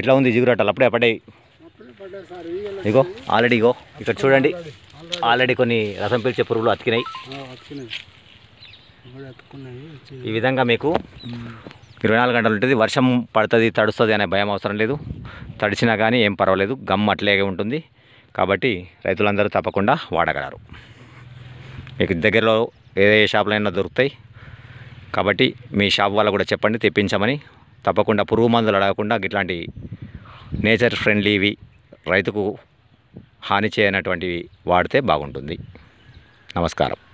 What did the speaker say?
ఎట్లా ఉంది జిగురాటలు అప్పుడే పడ్డాయి ఇగో ఆల్రెడీ ఇగో ఇక్కడ చూడండి ఆల్రెడీ కొన్ని రసం పీల్చే పురుగులు అతికినాయి ఈ విధంగా మీకు ఇరవై నాలుగు గంటలు ఉంటుంది వర్షం పడుతుంది తడుస్తుంది అనే భయం అవసరం లేదు తడిచినా కానీ ఏం పర్వాలేదు గమ్ అట్లాగే ఉంటుంది కాబట్టి రైతులందరూ తప్పకుండా వాడగలరు మీకు దగ్గరలో ఏ షాపులైనా దొరుకుతాయి కాబట్టి మీ షాప్ వాళ్ళు కూడా చెప్పండి తెప్పించమని తప్పకుండా పురుగు మందులు అడగకుండా ఇట్లాంటి నేచర్ ఫ్రెండ్లీవి రైతుకు హాని చేయనటువంటివి వాడితే బాగుంటుంది నమస్కారం